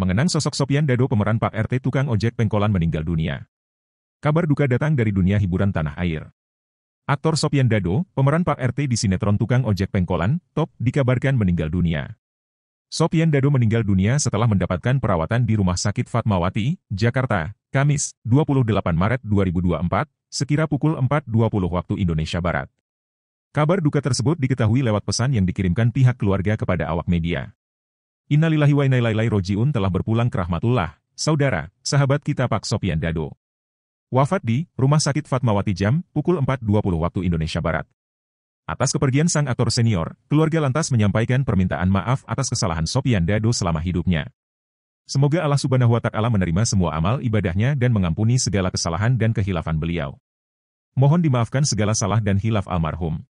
Mengenang sosok Sopian Dado pemeran Pak RT tukang ojek pengkolan meninggal dunia. Kabar duka datang dari dunia hiburan tanah air. Aktor Sopian Dado, pemeran Pak RT di sinetron tukang ojek pengkolan, Top, dikabarkan meninggal dunia. Sopian Dado meninggal dunia setelah mendapatkan perawatan di Rumah Sakit Fatmawati, Jakarta, Kamis, 28 Maret 2024, sekira pukul 4.20 waktu Indonesia Barat. Kabar duka tersebut diketahui lewat pesan yang dikirimkan pihak keluarga kepada awak media. Innalillahi wa inna rojiun telah berpulang ke rahmatullah, saudara, sahabat kita Pak Sopian Dado. Wafat di Rumah Sakit Fatmawati Jam, pukul 4.20 waktu Indonesia Barat. Atas kepergian sang aktor senior, keluarga lantas menyampaikan permintaan maaf atas kesalahan Sopian Dado selama hidupnya. Semoga Allah subhanahu wa ta'ala menerima semua amal ibadahnya dan mengampuni segala kesalahan dan kehilafan beliau. Mohon dimaafkan segala salah dan hilaf almarhum.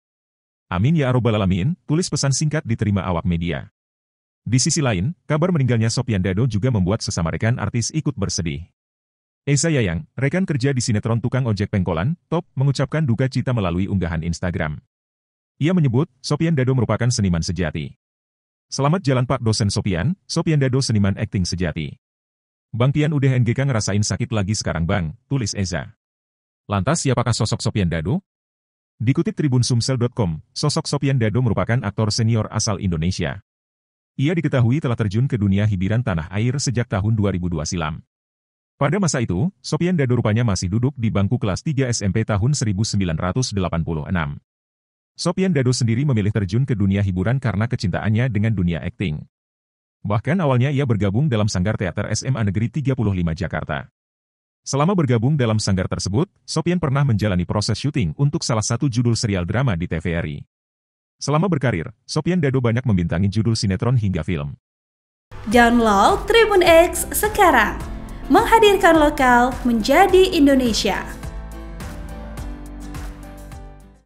Amin ya robbal alamin, tulis pesan singkat diterima awak media. Di sisi lain, kabar meninggalnya Sopian Dado juga membuat sesama rekan artis ikut bersedih. Esa Yayang, rekan kerja di sinetron Tukang Ojek Pengkolan, Top, mengucapkan duka cita melalui unggahan Instagram. Ia menyebut, Sopian Dado merupakan seniman sejati. Selamat jalan Pak dosen Sopian, Sopian Dado seniman akting sejati. Bang Pian udah NGK ngerasain sakit lagi sekarang bang, tulis Eza. Lantas siapakah sosok Sopian Dado? Dikutip Tribunsumsel.com, sosok Sopian Dado merupakan aktor senior asal Indonesia. Ia diketahui telah terjun ke dunia hiburan tanah air sejak tahun 2002 silam. Pada masa itu, Sopian Dado rupanya masih duduk di bangku kelas 3 SMP tahun 1986. Sopian Dado sendiri memilih terjun ke dunia hiburan karena kecintaannya dengan dunia akting. Bahkan awalnya ia bergabung dalam Sanggar Teater SMA Negeri 35 Jakarta. Selama bergabung dalam sanggar tersebut, Sopian pernah menjalani proses syuting untuk salah satu judul serial drama di TVRI. Selama berkarir, Sopian Dado banyak membintangi judul sinetron hingga film. Download Tribun X sekarang. Menghadirkan lokal menjadi Indonesia.